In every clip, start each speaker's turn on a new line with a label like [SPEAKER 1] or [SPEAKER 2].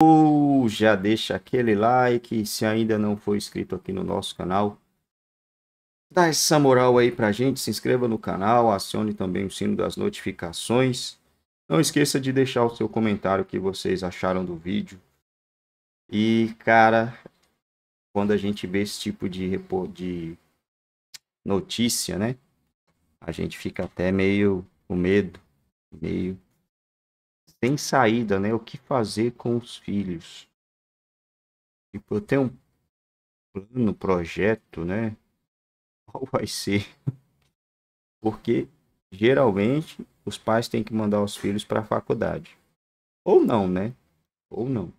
[SPEAKER 1] Ou já deixa aquele like, se ainda não for inscrito aqui no nosso canal, dá essa moral aí pra gente, se inscreva no canal, acione também o sino das notificações. Não esqueça de deixar o seu comentário que vocês acharam do vídeo. E, cara, quando a gente vê esse tipo de, de notícia, né? A gente fica até meio com medo, meio tem saída, né? O que fazer com os filhos? Tipo, eu tenho um plano, projeto, né? Qual vai ser? Porque geralmente os pais têm que mandar os filhos para a faculdade. Ou não, né? Ou não.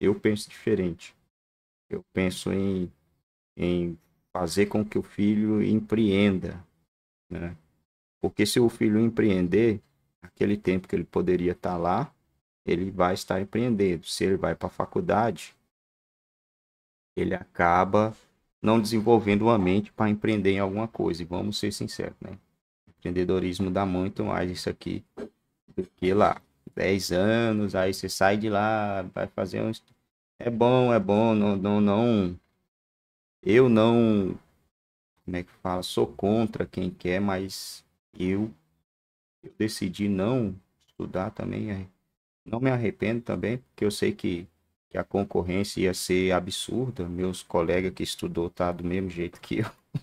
[SPEAKER 1] Eu penso diferente. Eu penso em, em fazer com que o filho empreenda, né? Porque se o filho empreender, aquele tempo que ele poderia estar tá lá, ele vai estar empreendendo. Se ele vai para a faculdade, ele acaba não desenvolvendo uma mente para empreender em alguma coisa. E vamos ser sinceros, né? Empreendedorismo dá muito mais isso aqui do que lá. 10 anos, aí você sai de lá, vai fazer um. É bom, é bom, não, não, não. Eu não. Como é que fala? Sou contra quem quer, mas eu eu decidi não estudar também, é, não me arrependo também, porque eu sei que, que a concorrência ia ser absurda. Meus colegas que estudou tá do mesmo jeito que eu.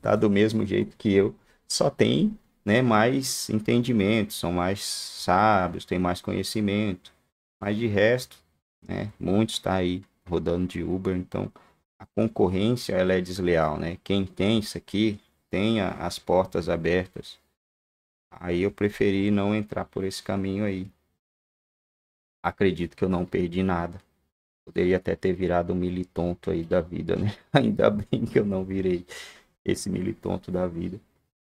[SPEAKER 1] tá do mesmo jeito que eu. Só tem né, mais entendimento, são mais sábios, tem mais conhecimento. Mas de resto, né, muitos estão tá aí rodando de Uber, então a concorrência ela é desleal, né? Quem tem isso aqui tem as portas abertas Aí eu preferi não entrar por esse caminho aí. Acredito que eu não perdi nada. Poderia até ter virado um militonto aí da vida, né? Ainda bem que eu não virei esse militonto da vida.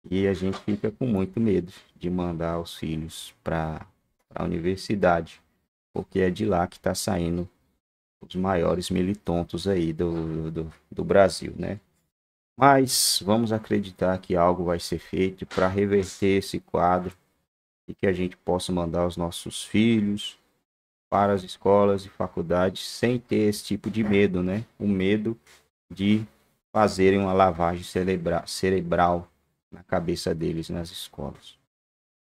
[SPEAKER 1] E a gente fica com muito medo de mandar os filhos para a universidade, porque é de lá que está saindo os maiores militontos aí do, do, do Brasil, né? Mas vamos acreditar que algo vai ser feito para reverter esse quadro e que a gente possa mandar os nossos filhos para as escolas e faculdades sem ter esse tipo de medo, né? O medo de fazerem uma lavagem cerebra cerebral na cabeça deles nas escolas.